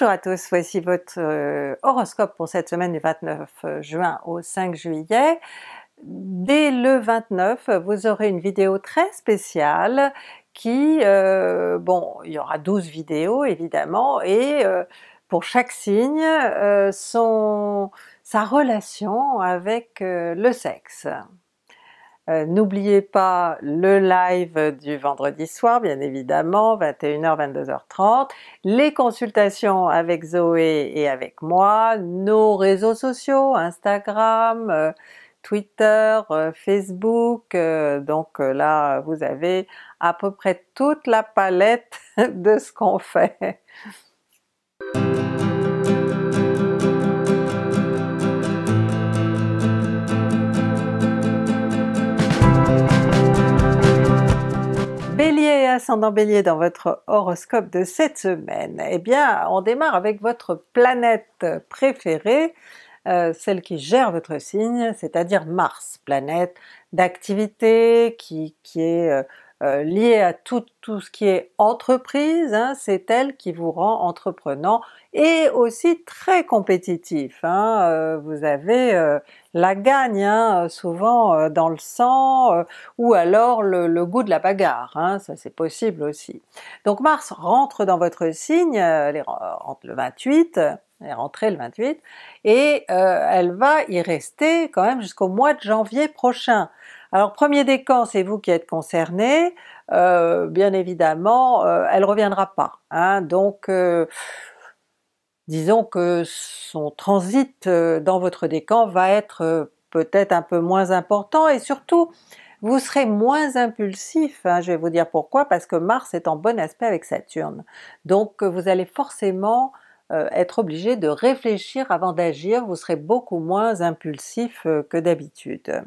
Bonjour à tous, voici votre euh, horoscope pour cette semaine du 29 euh, juin au 5 juillet. Dès le 29, vous aurez une vidéo très spéciale qui, euh, bon, il y aura 12 vidéos évidemment, et pour chaque signe, son, sa relation avec le sexe. Euh, n'oubliez pas le live du vendredi soir, bien évidemment, 21h, 22h30, les consultations avec Zoé et avec moi, nos réseaux sociaux, Instagram, euh, Twitter, euh, Facebook, donc là vous avez à peu près toute la palette de ce qu'on fait. et hein, ascendant Bélier dans votre horoscope de cette semaine, eh bien on démarre avec votre planète préférée, euh, celle qui gère votre signe, c'est-à-dire Mars, planète d'activité qui est euh, euh, lié liée à tout, tout, ce qui est entreprise, hein, c'est elle qui vous rend entreprenant et aussi très compétitif. Hein. Euh, vous avez euh, la gagne hein, souvent dans le sang ou alors le, goût de la bagarre, ça c'est possible aussi. Donc Mars rentre dans votre signe rentre le 28, elle est rentrée le 28, et elle va y rester quand même jusqu'au mois de janvier prochain. Alors premier décan, c'est vous qui êtes concerné, euh, bien évidemment euh, elle reviendra pas, hein. donc euh, disons que son transit dans votre décan va être peut-être un peu moins important et surtout vous serez moins impulsif, hein. je vais vous dire pourquoi, parce que Mars est en bon aspect avec Saturne. Donc vous allez forcément être obligé de réfléchir avant d'agir, vous serez beaucoup moins impulsif que d'habitude.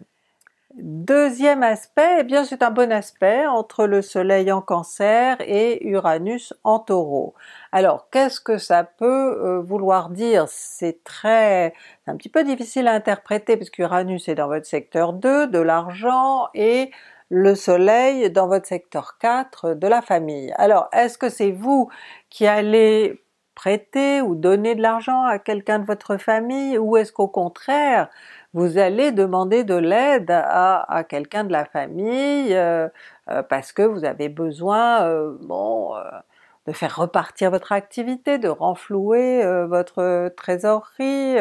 Deuxième aspect, eh bien c'est un bon aspect entre le soleil en cancer et Uranus en taureau. Alors qu'est-ce que ça peut euh, vouloir dire? C'est très... un petit peu difficile à interpréter parce Uranus est dans votre secteur 2 de l'argent et le soleil dans votre secteur 4 de la famille. Alors est-ce que c'est vous qui allez prêter ou donner de l'argent à quelqu'un de votre famille, ou est-ce qu'au contraire vous allez demander de l'aide à, quelqu'un de la famille euh, euh, parce que vous avez besoin euh, bon, de faire repartir votre activité, de renflouer votre trésorerie.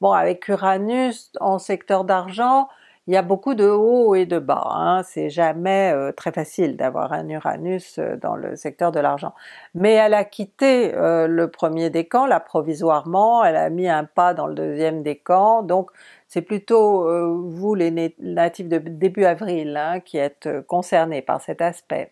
bon avec Uranus en secteur d'argent, il y a beaucoup de hauts et de bas, hein. c'est jamais euh, très facile d'avoir un Uranus euh, dans le secteur de l'argent. Mais elle a quitté euh, le premier décan, là provisoirement, elle a mis un pas dans le deuxième décan, donc c'est plutôt vous les natifs de début avril hein, qui êtes concernés par cet aspect.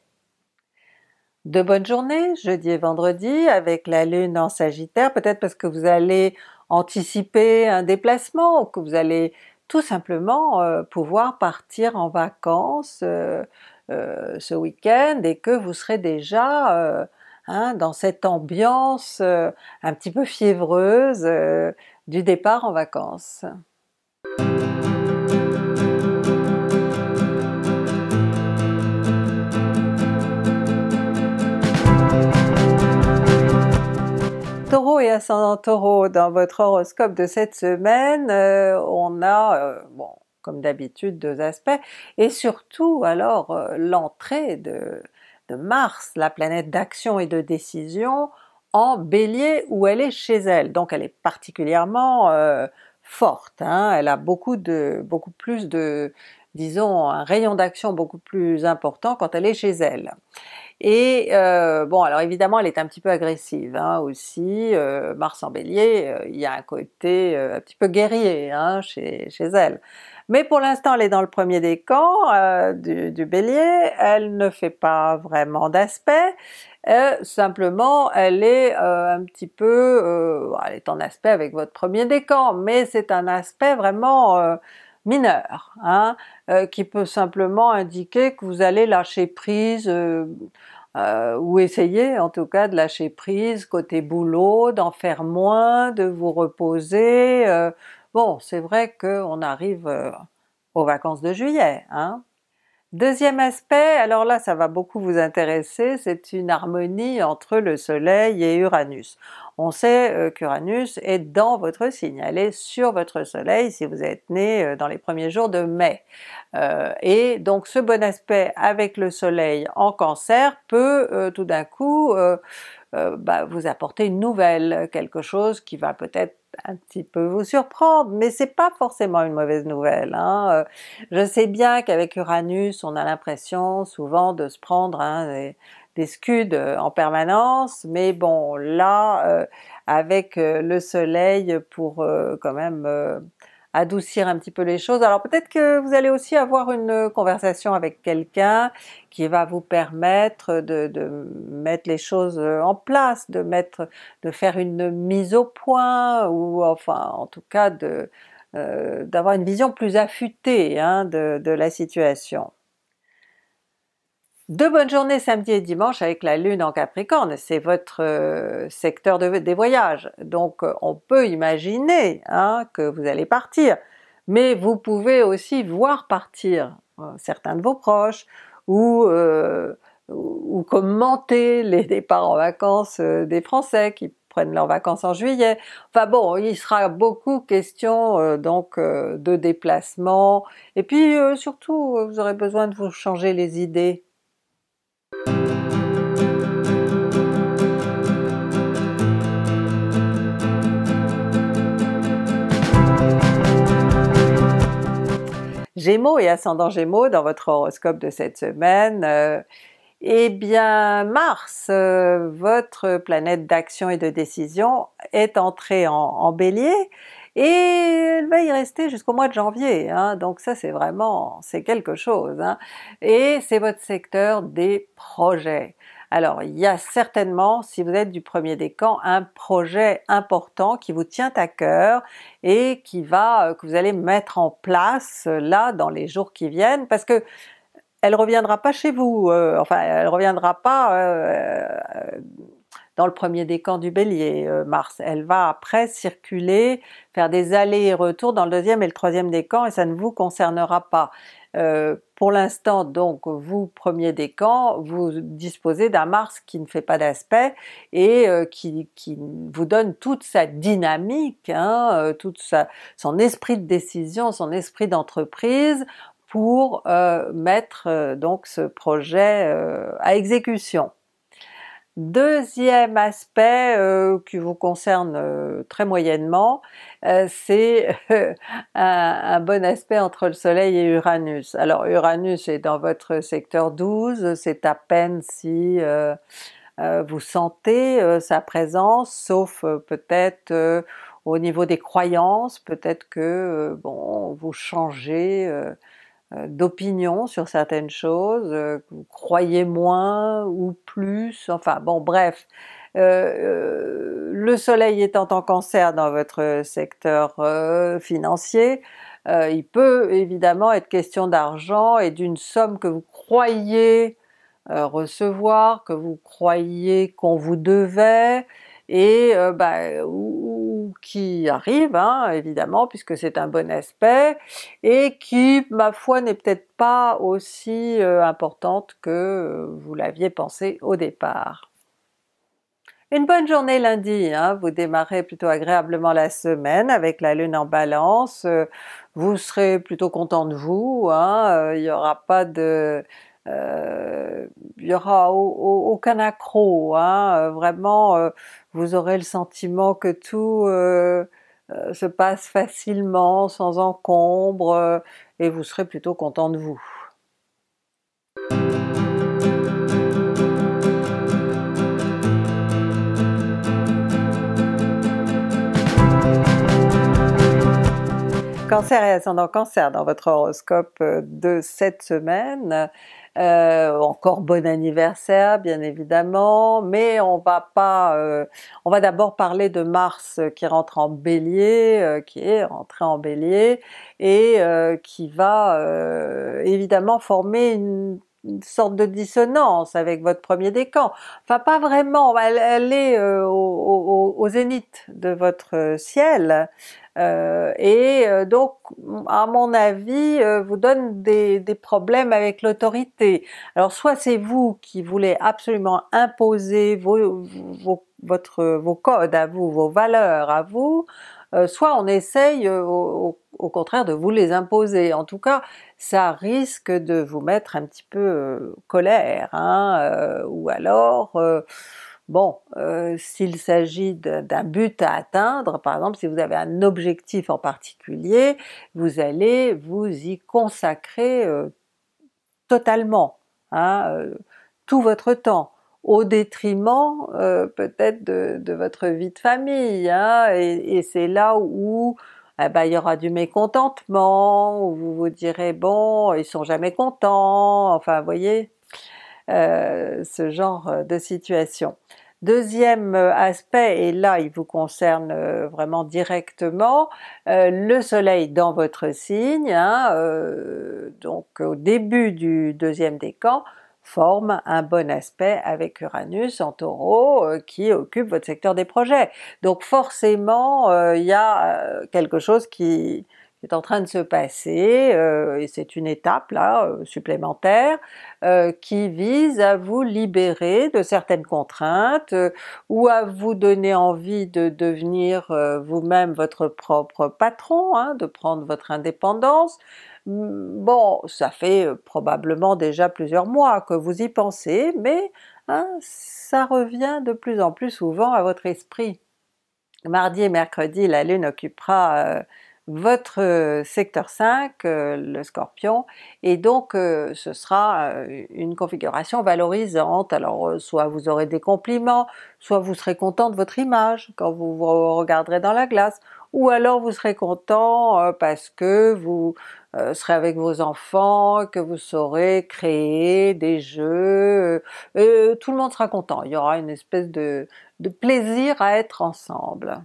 De bonnes journées, jeudi et vendredi, avec la Lune en Sagittaire, peut-être parce que vous allez anticiper un déplacement, ou que vous allez tout simplement euh, pouvoir partir en vacances euh, euh, ce week-end et que vous serez déjà hein, dans cette ambiance un petit peu fiévreuse du départ en vacances. et ascendant Taureau, dans votre horoscope de cette semaine, euh, on a, euh, bon, comme d'habitude, deux aspects, et surtout alors euh, l'entrée de, Mars, la planète d'action et de décision, en Bélier où elle est chez elle, donc elle est particulièrement forte, hein. elle a beaucoup de beaucoup plus de, disons, un rayon d'action beaucoup plus important quand elle est chez elle. Et euh, bon, alors évidemment, elle est un petit peu agressive hein, aussi. Euh, Mars en Bélier, euh, il y a un côté euh, un petit peu guerrier hein, chez, chez, elle. Mais pour l'instant, elle est dans le premier décan du, du, Bélier. Elle ne fait pas vraiment d'aspect. simplement, elle est un petit peu, elle est en aspect avec votre premier décan, mais c'est un aspect vraiment mineur, hein, euh, qui peut simplement indiquer que vous allez lâcher prise, euh, euh, ou essayer en tout cas de lâcher prise côté boulot, d'en faire moins, de vous reposer. bon, c'est vrai qu'on arrive aux vacances de juillet, hein, Deuxième aspect, alors là ça va beaucoup vous intéresser, c'est une harmonie entre le soleil et Uranus. On sait euh, qu'Uranus est dans votre signe, elle est sur votre soleil si vous êtes né euh, dans les premiers jours de mai. Euh, et donc ce bon aspect avec le soleil en cancer peut tout d'un coup bah, vous apporter une nouvelle, quelque chose qui va peut-être un petit peu vous surprendre, mais c'est pas forcément une mauvaise nouvelle. Hein. Euh, je sais bien qu'avec Uranus, on a l'impression souvent de se prendre hein, des, scuds euh, en permanence, mais bon, là, euh, avec le Soleil pour quand même adoucir un petit peu les choses. Alors peut-être que vous allez aussi avoir une conversation avec quelqu'un qui va vous permettre de, mettre les choses en place, de mettre, de faire une mise au point, ou enfin en tout cas de euh, d'avoir une vision plus affûtée hein, de la situation. Deux bonnes journées samedi et dimanche avec la Lune en Capricorne, c'est votre euh, secteur des voyages, donc euh, on peut imaginer hein, que vous allez partir, mais vous pouvez aussi voir partir euh, certains de vos proches, ou, commenter les départs en vacances des Français qui prennent leurs vacances en juillet. Enfin bon, il sera beaucoup question donc de déplacement, et puis surtout vous aurez besoin de vous changer les idées Gémeaux et ascendant Gémeaux dans votre horoscope de cette semaine, euh, eh bien Mars, euh, votre planète d'action et de décision, est entrée en, Bélier et elle va y rester jusqu'au mois de janvier, hein. donc ça c'est vraiment, c'est quelque chose. Hein. et c'est votre secteur des projets. Alors il y a certainement, si vous êtes du premier décan, un projet important qui vous tient à cœur et qui va, euh, que vous allez mettre en place euh, là dans les jours qui viennent parce que elle reviendra pas chez vous, euh, enfin elle reviendra pas dans le premier décan du Bélier, Mars. Elle va après circuler, faire des allers et retours dans le deuxième et le troisième décan et ça ne vous concernera pas. Euh, pour l'instant, donc, vous, premier décan, vous disposez d'un Mars qui ne fait pas d'aspect et euh, qui, vous donne toute sa dynamique, hein, euh, sa, son esprit de décision, son esprit d'entreprise pour mettre donc ce projet à exécution. Deuxième aspect euh, qui vous concerne euh, très moyennement, euh, c'est un, un, bon aspect entre le Soleil et Uranus. Alors Uranus est dans votre secteur 12, c'est à peine si vous sentez sa présence, sauf peut-être au niveau des croyances, peut-être que bon vous changez euh, d'opinion sur certaines choses, euh, vous croyez moins ou plus, enfin bon bref. Euh, le soleil étant en cancer dans votre secteur financier, il peut évidemment être question d'argent et d'une somme que vous croyez recevoir, que vous croyez qu'on vous devait, et bah, qui arrive, hein, évidemment, puisque c'est un bon aspect, et qui, ma foi, n'est peut-être pas aussi euh, importante que euh, vous l'aviez pensé au départ. Une bonne journée lundi, hein. vous démarrez plutôt agréablement la semaine avec la lune en balance, euh, vous serez plutôt content de vous, hein. il n'y aura pas de euh, il y aura aucun accro, hein. euh, vraiment euh, vous aurez le sentiment que tout se passe facilement, sans encombre, et vous serez plutôt content de vous. Cancer et ascendant Cancer dans votre horoscope de cette semaine, euh, encore bon anniversaire, bien évidemment, mais on va pas. Euh, on va d'abord parler de Mars euh, qui rentre en Bélier, qui est rentré en Bélier et qui va évidemment former une une sorte de dissonance avec votre premier décan. Enfin, pas vraiment, elle, est euh, au, zénith de votre ciel. Euh, et euh, donc, à mon avis, vous donne des, problèmes avec l'autorité. Alors, soit c'est vous qui voulez absolument imposer vos codes à vous, vos valeurs à vous, euh, soit on essaye euh, au, contraire de vous les imposer. En tout cas, ça risque de vous mettre un petit peu euh, colère, hein, ou alors... Bon, s'il s'agit d'un but à atteindre, par exemple si vous avez un objectif en particulier, vous allez vous y consacrer totalement, hein, tout votre temps au détriment euh, peut-être de, votre vie de famille. Hein. et, c'est là où eh ben, il y aura du mécontentement, où vous vous direz bon, ils sont jamais contents, enfin vous voyez, euh, ce genre de situation. Deuxième euh, aspect, et là il vous concerne vraiment directement, le soleil dans votre signe, hein, donc au début du deuxième décan, forme un bon aspect avec Uranus en taureau euh, qui occupe votre secteur des projets. Donc forcément, euh, il y a euh, quelque chose qui est en train de se passer, et c'est une étape là supplémentaire, qui vise à vous libérer de certaines contraintes ou à vous donner envie de devenir vous-même votre propre patron, hein, de prendre votre indépendance, Mmh, bon, ça fait euh, probablement déjà plusieurs mois que vous y pensez, mais hein, ça revient de plus en plus souvent à votre esprit. Mardi et mercredi, la Lune occupera euh, votre euh, secteur 5, le Scorpion, et donc ce sera une configuration valorisante. Alors soit vous aurez des compliments, soit vous serez content de votre image quand vous vous regarderez dans la glace, ou alors vous serez content parce que vous euh, serez avec vos enfants, que vous saurez créer des jeux, euh, euh, tout le monde sera content. Il y aura une espèce de, plaisir à être ensemble.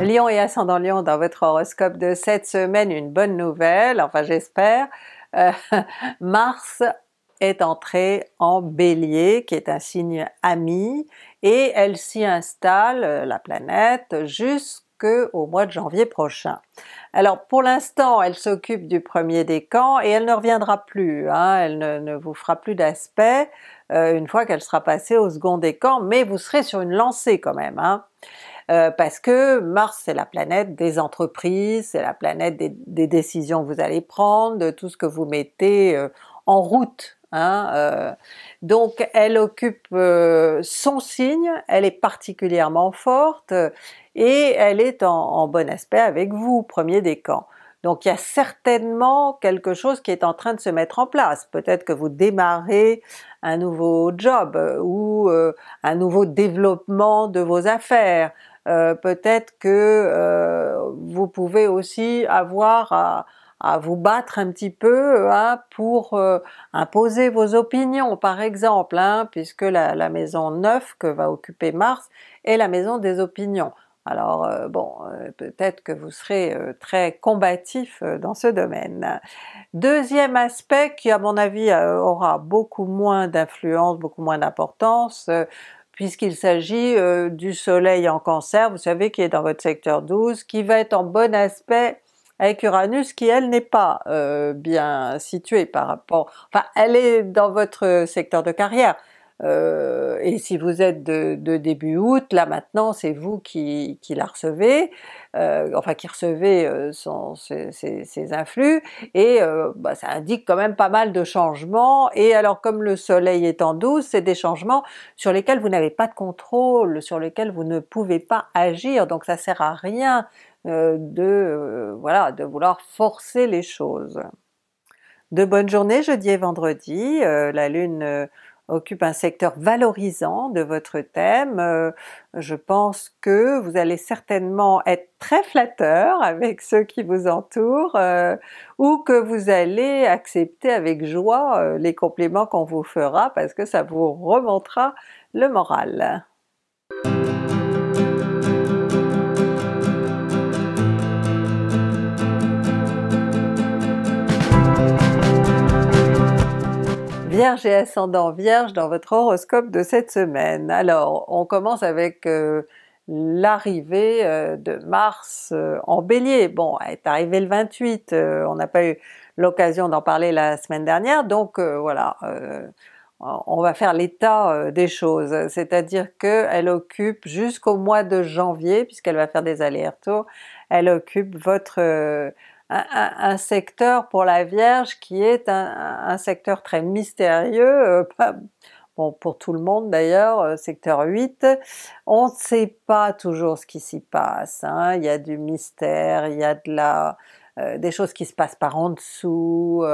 Lion et ascendant Lion dans votre horoscope de cette semaine, une bonne nouvelle, enfin j'espère. Mars est entrée en bélier, qui est un signe ami, et elle s'y installe, euh, la planète, jusqu'au mois de janvier prochain. Alors pour l'instant elle s'occupe du premier décan et elle ne reviendra plus, hein. elle ne, vous fera plus d'aspect euh, une fois qu'elle sera passée au second décan, mais vous serez sur une lancée quand même. Hein. Euh, parce que Mars c'est la planète des entreprises, c'est la planète des, décisions que vous allez prendre, de tout ce que vous mettez en route Hein, euh. donc elle occupe euh, son signe, elle est particulièrement forte euh, et elle est en, bon aspect avec vous, premier décan. Donc il y a certainement quelque chose qui est en train de se mettre en place. Peut-être que vous démarrez un nouveau job ou un nouveau développement de vos affaires. Peut-être que vous pouvez aussi avoir à vous battre un petit peu euh, hein, pour euh, imposer vos opinions par exemple, hein, puisque la, maison 9 que va occuper Mars est la maison des opinions. Alors euh, bon, peut-être que vous serez très combatif dans ce domaine. Deuxième aspect qui à mon avis aura beaucoup moins d'influence, beaucoup moins d'importance, puisqu'il s'agit du soleil en cancer, vous savez qui est dans votre secteur 12, qui va être en bon aspect avec Uranus qui elle n'est pas euh, bien située par rapport, enfin elle est dans votre secteur de carrière, euh, et si vous êtes de, début août, là maintenant c'est vous qui, la recevez, euh, enfin qui recevez ses, influx, et bah, ça indique quand même pas mal de changements, et alors comme le soleil est en Douce c'est des changements sur lesquels vous n'avez pas de contrôle, sur lesquels vous ne pouvez pas agir, donc ça sert à rien euh, de, euh, voilà, de vouloir forcer les choses. De bonnes journées jeudi et vendredi, euh, la Lune occupe un secteur valorisant de votre thème, je pense que vous allez certainement être très flatteur avec ceux qui vous entourent ou que vous allez accepter avec joie les compliments qu'on vous fera parce que ça vous remontera le moral. Vierge et ascendant Vierge dans votre horoscope de cette semaine. Alors on commence avec euh, l'arrivée euh, de Mars euh, en Bélier. Bon, elle est arrivée le 28, on n'a pas eu l'occasion d'en parler la semaine dernière, donc voilà, on va faire l'état des choses, c'est-à-dire qu'elle occupe jusqu'au mois de janvier, puisqu'elle va faire des allers-retours, elle occupe votre un, secteur pour la Vierge qui est un, secteur très mystérieux, euh, bon pour tout le monde d'ailleurs, euh, secteur 8, on ne sait pas toujours ce qui s'y passe, hein. il y a du mystère, il y a de euh, des choses qui se passent par en dessous,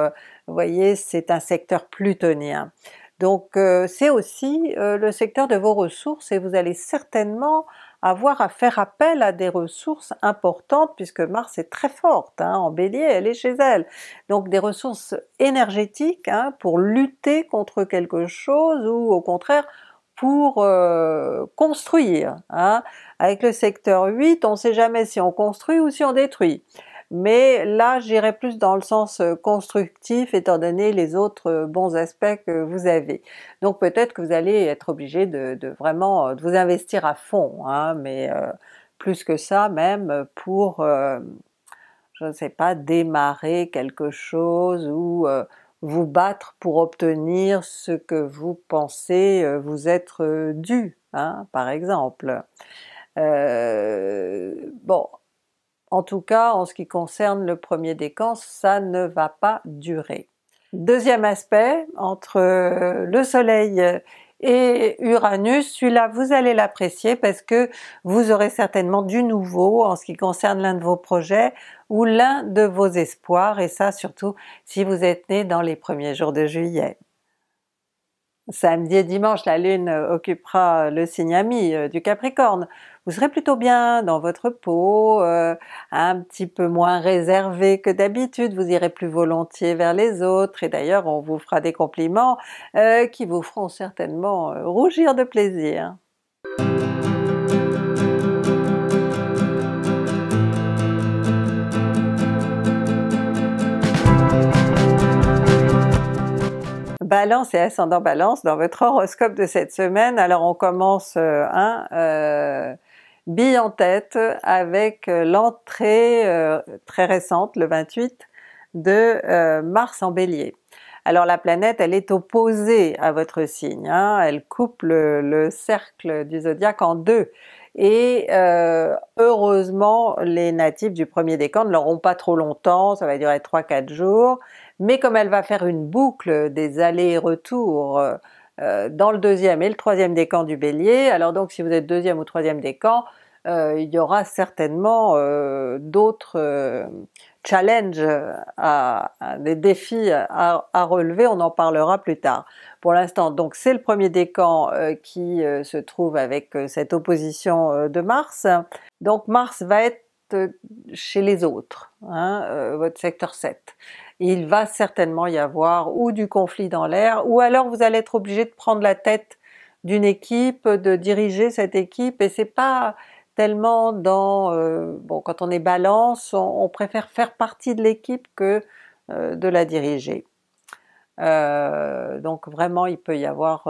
vous voyez c'est un secteur plutonien. Donc c'est aussi le secteur de vos ressources et vous allez certainement avoir à faire appel à des ressources importantes puisque Mars est très forte hein, en Bélier, elle est chez elle. Donc des ressources énergétiques hein, pour lutter contre quelque chose ou au contraire pour euh, construire. Hein. Avec le secteur 8, on ne sait jamais si on construit ou si on détruit mais là j'irai plus dans le sens euh, constructif étant donné les autres euh, bons aspects que vous avez. Donc peut-être que vous allez être obligé de, vraiment euh, de vous investir à fond, hein, mais plus que ça même pour, je ne sais pas, démarrer quelque chose ou vous battre pour obtenir ce que vous pensez vous être dû, hein, par exemple. bon, en tout cas, en ce qui concerne le premier décan, ça ne va pas durer. Deuxième aspect, entre euh, le Soleil et Uranus, celui-là vous allez l'apprécier parce que vous aurez certainement du nouveau en ce qui concerne l'un de vos projets ou l'un de vos espoirs et ça surtout si vous êtes né dans les premiers jours de juillet samedi et dimanche, la Lune euh, occupera euh, le signe ami euh, du Capricorne. Vous serez plutôt bien dans votre peau, un petit peu moins réservé que d'habitude, vous irez plus volontiers vers les autres, et d'ailleurs on vous fera des compliments qui vous feront certainement rougir de plaisir. Balance et ascendant Balance dans votre horoscope de cette semaine. Alors on commence hein, euh, bille en tête avec euh, l'entrée euh, très récente, le 28, de Mars en Bélier. Alors la planète, elle est opposée à votre signe, hein. elle coupe le, cercle du zodiaque en deux. Et heureusement, les natifs du premier décan ne l'auront pas trop longtemps, ça va durer 3-4 jours, mais comme elle va faire une boucle des allers-retours euh, euh, dans le deuxième et le troisième décan du Bélier, alors donc si vous êtes deuxième ou troisième décan, euh, il y aura certainement d'autres challenges, à, des défis à, relever, on en parlera plus tard. Pour l'instant, donc c'est le premier décan qui se trouve avec cette opposition de Mars. Donc Mars va être chez les autres, hein, votre secteur 7 il va certainement y avoir ou du conflit dans l'air, ou alors vous allez être obligé de prendre la tête d'une équipe, de diriger cette équipe, et c'est pas tellement dans euh, bon quand on est balance, on, préfère faire partie de l'équipe que euh, de la diriger. Euh, donc vraiment, il peut y avoir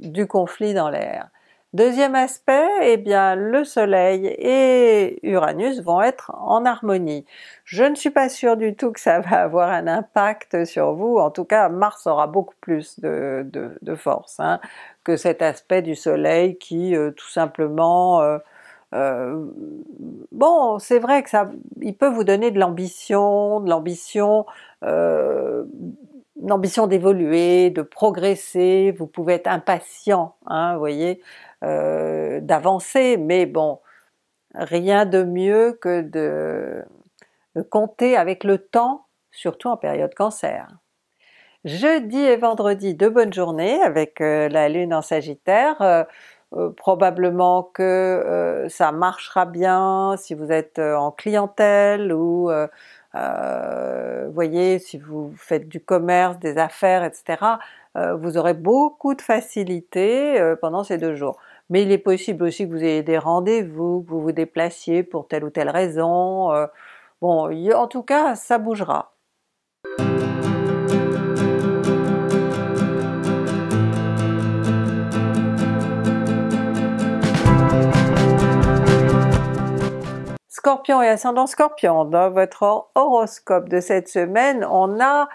du conflit dans l'air. Deuxième aspect, eh bien le Soleil et Uranus vont être en harmonie. Je ne suis pas sûre du tout que ça va avoir un impact sur vous, en tout cas Mars aura beaucoup plus de, force hein, que cet aspect du Soleil qui euh, tout simplement... Euh, euh, bon, c'est vrai que ça, il peut vous donner de l'ambition, de l'ambition une ambition d'évoluer, de progresser, vous pouvez être impatient, hein, vous voyez, euh, d'avancer, mais bon, rien de mieux que de, compter avec le temps, surtout en période cancer. Jeudi et vendredi, de bonnes journées avec euh, la lune en sagittaire, euh, probablement que ça marchera bien si vous êtes en clientèle ou euh, voyez, si vous faites du commerce, des affaires, etc., euh, vous aurez beaucoup de facilité euh, pendant ces deux jours. Mais il est possible aussi que vous ayez des rendez-vous, que vous vous déplaciez pour telle ou telle raison. bon, en tout cas, ça bougera. Scorpion et ascendant Scorpion, dans votre horoscope de cette semaine, on a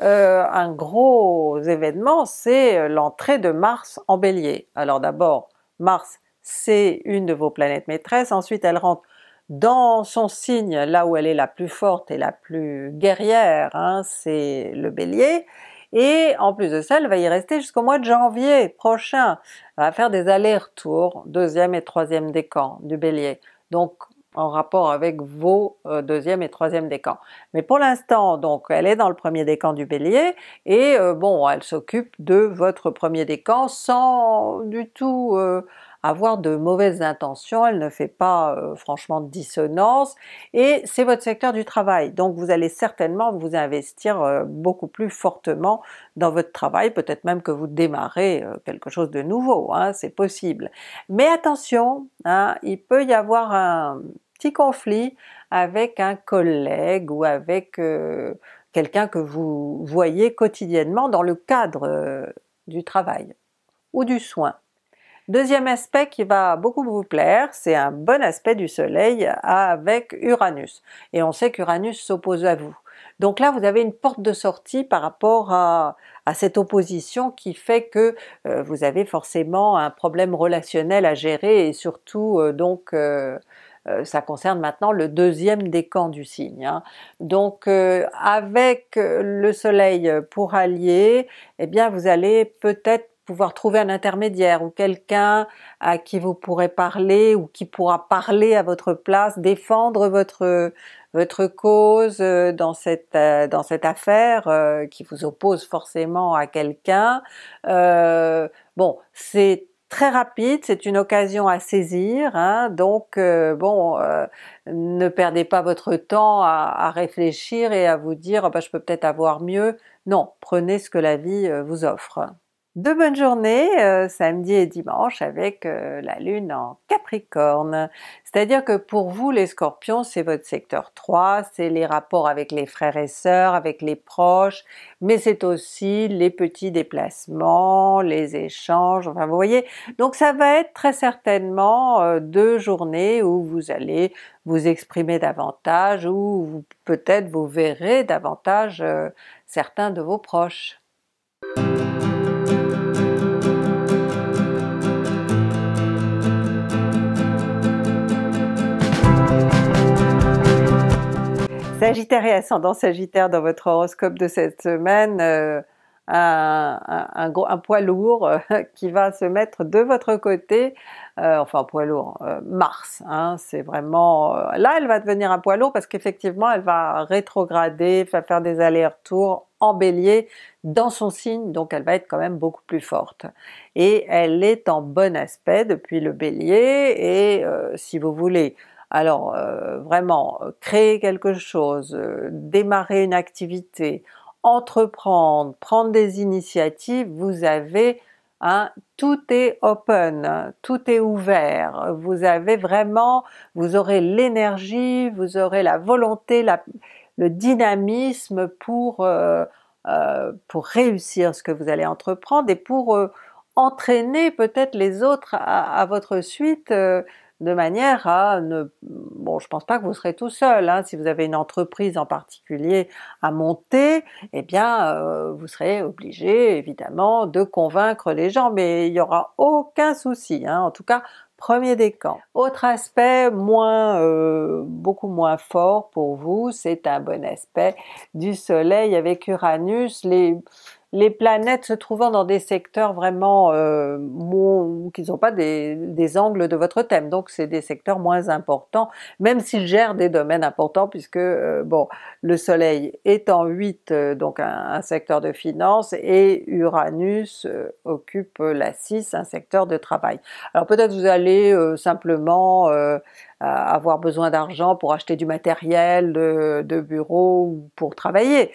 euh, un gros événement, c'est euh, l'entrée de Mars en Bélier. Alors d'abord, Mars c'est une de vos planètes maîtresses, ensuite elle rentre dans son signe, là où elle est la plus forte et la plus guerrière, hein, c'est le Bélier, et en plus de ça, elle va y rester jusqu'au mois de janvier prochain. Elle va faire des allers-retours, deuxième et troisième décan du Bélier. Donc en rapport avec vos euh, deuxième et troisième décan. Mais pour l'instant donc elle est dans le premier décan du Bélier et euh, bon elle s'occupe de votre premier décan sans du tout euh, avoir de mauvaises intentions, elle ne fait pas franchement de dissonance et c'est votre secteur du travail donc vous allez certainement vous investir beaucoup plus fortement dans votre travail, peut-être même que vous démarrez quelque chose de nouveau, hein, c'est possible. Mais attention, hein, il peut y avoir un, petit conflit avec un collègue ou avec euh, quelqu'un que vous voyez quotidiennement dans le cadre euh, du travail ou du soin. Deuxième aspect qui va beaucoup vous plaire, c'est un bon aspect du Soleil avec Uranus. Et on sait qu'Uranus s'oppose à vous. Donc là, vous avez une porte de sortie par rapport à, cette opposition qui fait que euh, vous avez forcément un problème relationnel à gérer et surtout donc euh, ça concerne maintenant le deuxième décan du signe. Hein. Donc euh, avec euh, le soleil pour allier, eh bien vous allez peut-être pouvoir trouver un intermédiaire ou quelqu'un à qui vous pourrez parler ou qui pourra parler à votre place, défendre votre votre cause dans cette dans cette affaire qui vous oppose forcément à quelqu'un. bon, c'est très rapide, c'est une occasion à saisir. Hein, donc euh, bon, euh, ne perdez pas votre temps à, réfléchir et à vous dire bah, je peux peut-être avoir mieux. Non, prenez ce que la vie euh, vous offre de bonnes journées euh, samedi et dimanche avec euh, la lune en Capricorne. C'est-à-dire que pour vous les scorpions, c'est votre secteur 3, c'est les rapports avec les frères et sœurs, avec les proches, mais c'est aussi les petits déplacements, les échanges, enfin vous voyez. Donc ça va être très certainement euh, deux journées où vous allez vous exprimer davantage, ou peut-être vous verrez davantage certains de vos proches. Euh, Sagittaire et ascendant Sagittaire dans votre horoscope de cette semaine, euh, un, poids lourd euh, qui va se mettre de votre côté, enfin enfin poids lourd, Mars, hein, c'est vraiment... là elle va devenir un poids lourd parce qu'effectivement elle va rétrograder, va faire des allers-retours en Bélier dans son signe, donc elle va être quand même beaucoup plus forte. Et elle est en bon aspect depuis le Bélier, et si vous voulez alors euh, vraiment, euh, créer quelque chose, euh, démarrer une activité, entreprendre, prendre des initiatives, vous avez un... Hein, tout est open, tout est ouvert, vous avez vraiment, vous aurez l'énergie, vous aurez la volonté, le dynamisme pour, réussir ce que vous allez entreprendre et pour entraîner peut-être les autres à votre suite de manière à ne... Bon, je pense pas que vous serez tout seul, hein. si vous avez une entreprise en particulier à monter, eh bien euh, vous serez obligé évidemment de convaincre les gens, mais il y aura aucun souci, hein. en tout cas premier des camps. Autre aspect moins, euh, beaucoup moins fort pour vous, c'est un bon aspect du soleil avec Uranus, les les planètes se trouvant dans des secteurs vraiment euh, qui ne pas des, angles de votre thème, donc c'est des secteurs moins importants, même s'ils gèrent des domaines importants, puisque euh, bon, le Soleil est en 8, euh, donc un, secteur de finance, et Uranus euh, occupe la 6, un secteur de travail. Alors peut-être vous allez simplement avoir besoin d'argent pour acheter du matériel de, de bureau pour travailler,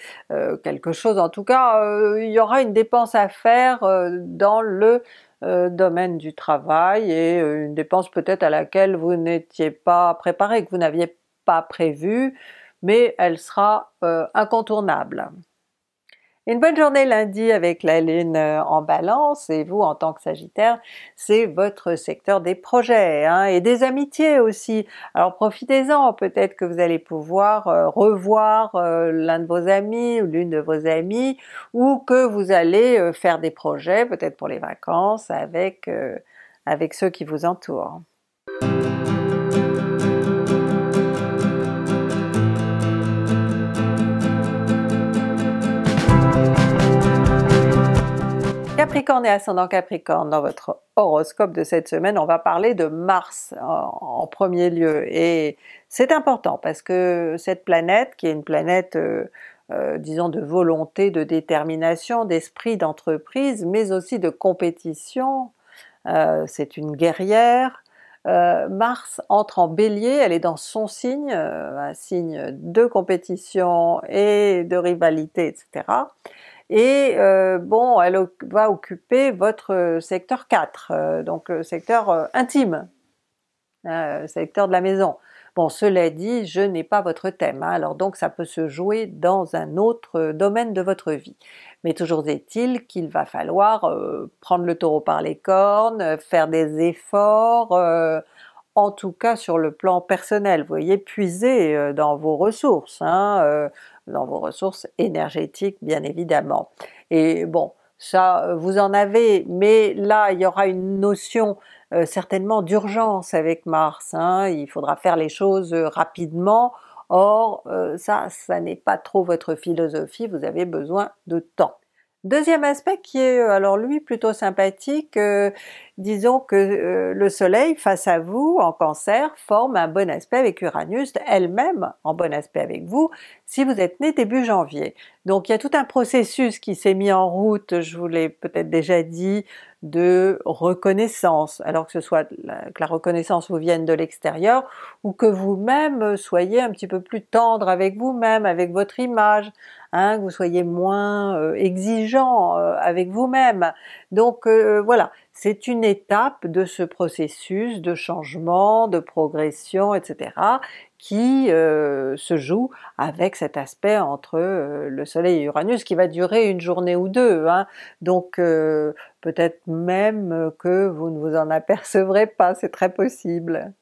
quelque chose en tout cas il y aura une dépense à faire euh, dans le euh, domaine du travail et euh, une dépense peut-être à laquelle vous n'étiez pas préparé, que vous n'aviez pas prévu, mais elle sera incontournable. Une bonne journée lundi avec la Lune euh, en Balance et vous en tant que Sagittaire, c'est votre secteur des projets hein, et des amitiés aussi. Alors profitez-en, peut-être que vous allez pouvoir euh, revoir euh, l'un de vos amis ou l'une de vos amies ou que vous allez faire des projets peut-être pour les vacances avec avec ceux qui vous entourent. Capricorne et ascendant Capricorne, dans votre horoscope de cette semaine, on va parler de Mars en, premier lieu. Et c'est important parce que cette planète, qui est une planète, euh, euh, disons, de volonté, de détermination, d'esprit d'entreprise, mais aussi de compétition, euh, c'est une guerrière. Mars entre en bélier, elle est dans son signe, un signe de compétition et de rivalité, etc. Et euh, bon, elle va occuper votre euh, secteur 4, euh, donc le secteur intime, hein, secteur de la maison. Bon, cela dit, je n'ai pas votre thème, hein, alors donc ça peut se jouer dans un autre domaine de votre vie. Mais toujours est-il qu'il va falloir prendre le taureau par les cornes, faire des efforts, en tout cas sur le plan personnel, vous voyez, puiser dans vos ressources, hein, dans vos ressources énergétiques, bien évidemment. Et bon, ça, euh, vous en avez, mais là, il y aura une notion euh, certainement d'urgence avec Mars. Hein. il faudra faire les choses euh, rapidement. Or, ça, ça n'est pas trop votre philosophie, vous avez besoin de temps. Deuxième aspect qui est euh, alors lui plutôt sympathique, euh, disons que euh, le Soleil face à vous en cancer forme un bon aspect avec Uranus, elle-même en bon aspect avec vous, si vous êtes né début janvier. Donc il y a tout un processus qui s'est mis en route, je vous l'ai peut-être déjà dit, de reconnaissance, alors que ce soit que la reconnaissance vous vienne de l'extérieur ou que vous-même soyez un petit peu plus tendre avec vous-même, avec votre image, hein, que vous soyez moins euh, exigeant euh, avec vous-même. Donc euh, voilà, c'est une étape de ce processus de changement, de progression, etc qui euh, se joue avec cet aspect entre euh, le Soleil et Uranus qui va durer une journée ou deux. Hein. Donc euh, peut-être même que vous ne vous en apercevrez pas, c'est très possible.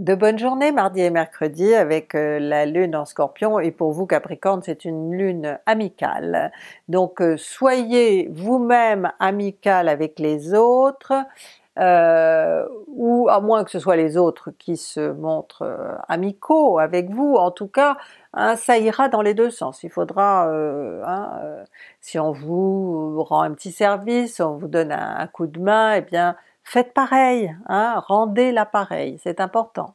De bonnes journées mardi et mercredi avec la Lune en Scorpion et pour vous Capricorne c'est une Lune amicale. Donc soyez vous-même amical avec les autres, euh, ou à moins que ce soit les autres qui se montrent euh, amicaux avec vous, en tout cas, hein, ça ira dans les deux sens. Il faudra, euh, hein, si on vous rend un petit service, on vous donne un, coup de main, et eh bien faites pareil, hein, rendez l'appareil, c'est important.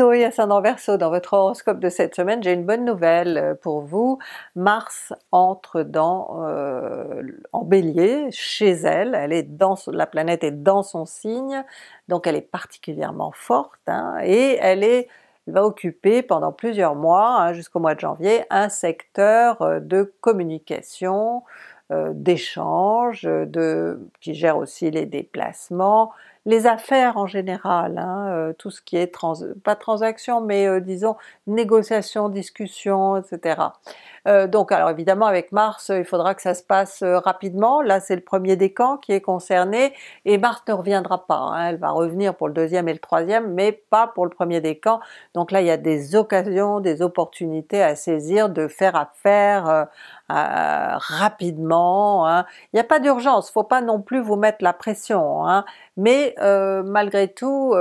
et ascendant Verseau, dans votre horoscope de cette semaine, j'ai une bonne nouvelle euh, pour vous. Mars entre dans euh, en Bélier, chez elle, elle est dans la planète est dans son signe, donc elle est particulièrement forte hein, et elle va occuper pendant plusieurs mois, hein, jusqu'au mois de janvier, un secteur euh, de communication, d'échange, qui gère aussi les déplacements, les affaires en général, hein, euh, tout ce qui est, trans pas transaction, mais euh, disons négociation, discussion, etc. Euh, donc alors évidemment avec Mars, euh, il faudra que ça se passe euh, rapidement. Là c'est le premier décan qui est concerné et Mars ne reviendra pas. Hein. Elle va revenir pour le deuxième et le troisième, mais pas pour le premier décan. Donc là il y a des occasions, des opportunités à saisir, de faire affaire rapidement. Hein. Il n'y a pas d'urgence, faut pas non plus vous mettre la pression. Hein. Mais malgré tout,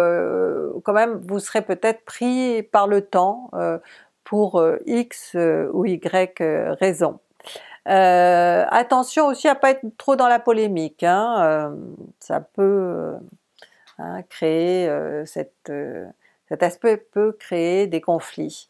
quand même, vous serez peut-être pris par le temps pour euh, X euh, ou Y euh, raison. attention aussi à pas être trop dans la polémique, hein. ça peut hein, créer cet aspect peut créer des conflits.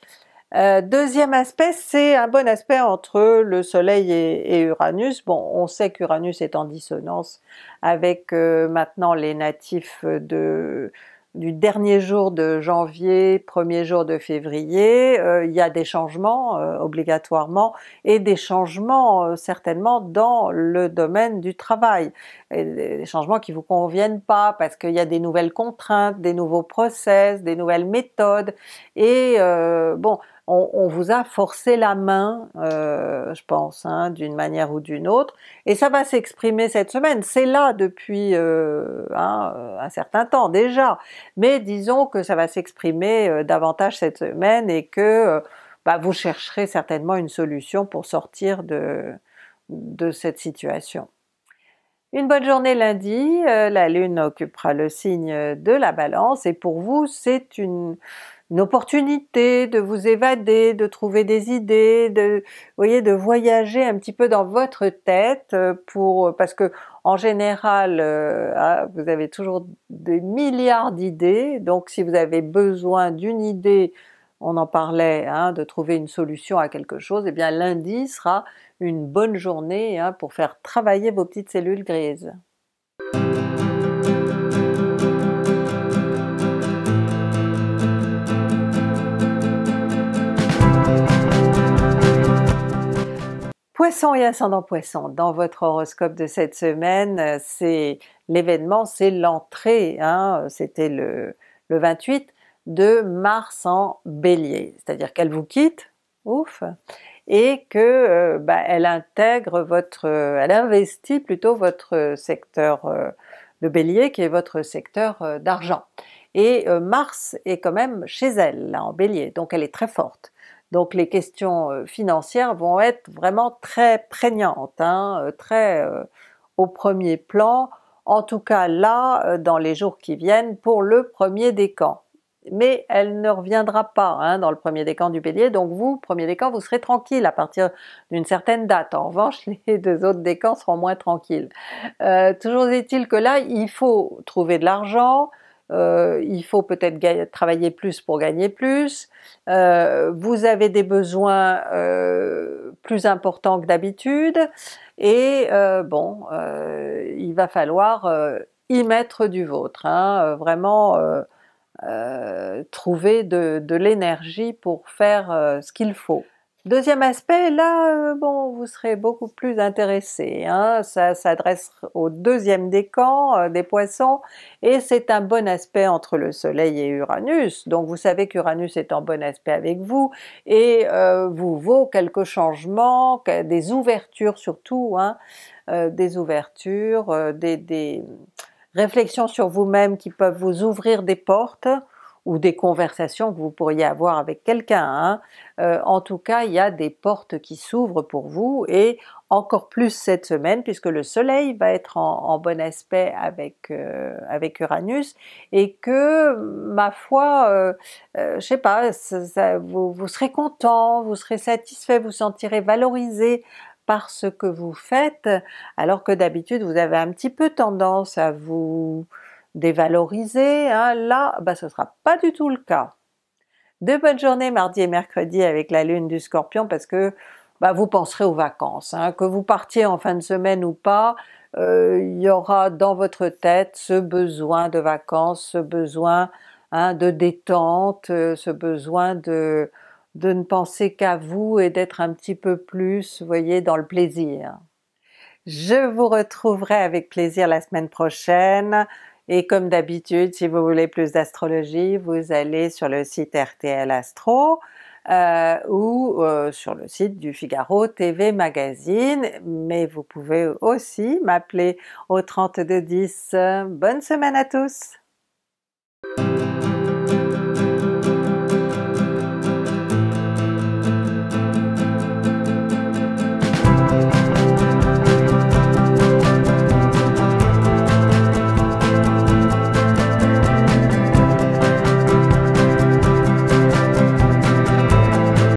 deuxième aspect, c'est un bon aspect entre le Soleil et Uranus. Bon, on sait qu'Uranus est en dissonance avec maintenant les natifs de du dernier jour de janvier, premier jour de février, euh, il y a des changements euh, obligatoirement et des changements euh, certainement dans le domaine du travail. des changements qui vous conviennent pas parce qu'il y a des nouvelles contraintes, des nouveaux process, des nouvelles méthodes et bon, on, vous a forcé la main, euh, je pense, hein, d'une manière ou d'une autre, et ça va s'exprimer cette semaine. C'est là depuis euh, hein, euh, un certain temps déjà, mais disons que ça va s'exprimer davantage cette semaine et que bah, vous chercherez certainement une solution pour sortir de, de cette situation. Une bonne journée lundi, la Lune occupera le signe de la Balance et pour vous c'est une une opportunité de vous évader, de trouver des idées, de voyez de voyager un petit peu dans votre tête euh, pour parce que en général euh, ah, vous avez toujours des milliards d'idées donc si vous avez besoin d'une idée on en parlait, hein, de trouver une solution à quelque chose, et eh bien lundi sera une bonne journée hein, pour faire travailler vos petites cellules grises. Poisson et ascendant Poisson, dans votre horoscope de cette semaine, euh, c'est l'événement, c'est l'entrée, hein, c'était le, le 28, de Mars en Bélier, c'est-à-dire qu'elle vous quitte, ouf, et que euh, bah, elle intègre votre, euh, elle investit plutôt votre secteur de Bélier qui est votre secteur d'argent. Et Mars est quand même chez elle là, en Bélier, donc elle est très forte. Donc les questions euh, financières vont être vraiment très prégnantes, hein, euh, très euh, au premier plan, en tout cas là, dans les jours qui viennent, pour le premier décan. Mais elle ne reviendra pas hein, dans le premier décan du bélier, donc vous, premier décan, vous serez tranquille à partir d'une certaine date. En revanche, les deux autres décans seront moins tranquilles. toujours est-il que là, il faut trouver de l'argent, euh, il faut peut-être travailler plus pour gagner plus, euh, vous avez des besoins euh, plus importants que d'habitude, et bon, il va falloir y mettre du vôtre, hein. vraiment trouver de l'énergie pour faire ce qu'il faut. Deuxième aspect, là, euh, bon, vous serez beaucoup plus intéressé. Hein? Ça s'adresse au deuxième décan euh, des Poissons et c'est un bon aspect entre le Soleil et Uranus. Donc vous savez qu'Uranus est en bon aspect avec vous et euh, vous vaut quelques changements, des ouvertures surtout, hein, des ouvertures, des, des réflexions sur vous-même qui peuvent vous ouvrir des portes ou des conversations que vous pourriez avoir avec quelqu'un. Hein. Euh, en tout cas, il y a des portes qui s'ouvrent pour vous et encore plus cette semaine puisque le Soleil va être en, bon aspect avec euh, avec Uranus et que ma foi, euh, je sais pas, vous, vous serez content, vous serez satisfait, vous sentirez valorisé par ce que vous faites, alors que d'habitude vous avez un petit peu tendance à vous dévalorisé, hein. là, bah, ce ne sera pas du tout le cas. De bonnes journées mardi et mercredi avec la lune du scorpion parce que bah, vous penserez aux vacances. Hein. que vous partiez en fin de semaine ou pas, euh, il y aura dans votre tête ce besoin de vacances, ce besoin hein, de détente, euh, ce besoin de, de ne penser qu'à vous et d'être un petit peu plus, vous voyez, dans le plaisir. Je vous retrouverai avec plaisir la semaine prochaine. Et comme d'habitude, si vous voulez plus d'astrologie, vous allez sur le site RTL Astro euh, ou euh, sur le site du Figaro TV Magazine, mais vous pouvez aussi m'appeler au 3210. Bonne semaine à tous!